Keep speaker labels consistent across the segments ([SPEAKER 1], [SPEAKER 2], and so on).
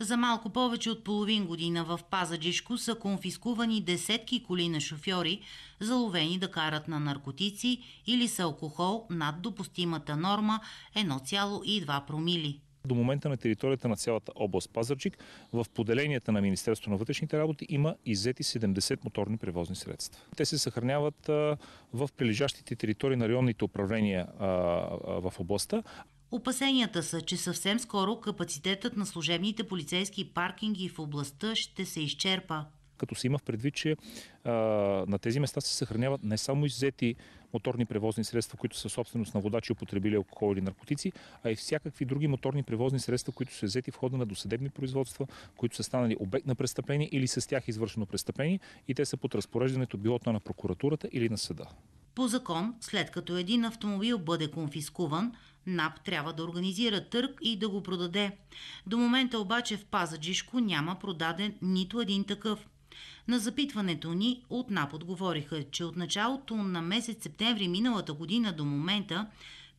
[SPEAKER 1] За малко повече от половин година в Пазаджишко са конфискувани десетки коли на шофьори, заловени да карат на наркотици или с алкохол над допустимата норма 1,2 промили.
[SPEAKER 2] До момента на територията на цялата област Пазарджик в поделенията на Министерството на вътрешните работи има иззети 70 моторни превозни средства. Те се съхраняват в прилежащите територии на районните управления в областта.
[SPEAKER 1] Опасенията са, че съвсем скоро капацитетът на служебните полицейски паркинги в областта ще се изчерпа.
[SPEAKER 2] Като се има в предвид, че а, на тези места се съхраняват не само иззети моторни превозни средства, които са собственост на водачи, употребили алкохол или наркотици, а и всякакви други моторни превозни средства, които са взети в хода на досъдебни производства, които са станали обект на престъпление или с тях извършено престъпление и те са под разпореждането билото на прокуратурата или на съда.
[SPEAKER 1] По закон, след като един автомобил бъде конфискуван, НАП трябва да организира търг и да го продаде. До момента обаче в Пазаджишко няма продаден нито един такъв. На запитването ни от НАП отговориха, че от началото на месец септември миналата година до момента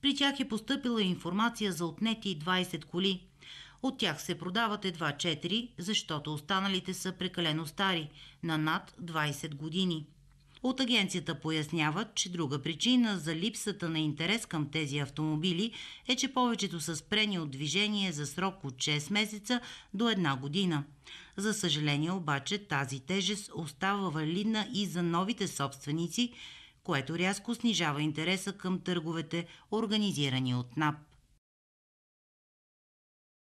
[SPEAKER 1] при тях е поступила информация за отнети 20 коли. От тях се продават едва 4, защото останалите са прекалено стари, на над 20 години. От агенцията поясняват, че друга причина за липсата на интерес към тези автомобили е, че повечето са спрени от движение за срок от 6 месеца до една година. За съжаление обаче тази тежест остава валидна и за новите собственици, което рязко снижава интереса към търговете, организирани от НАП.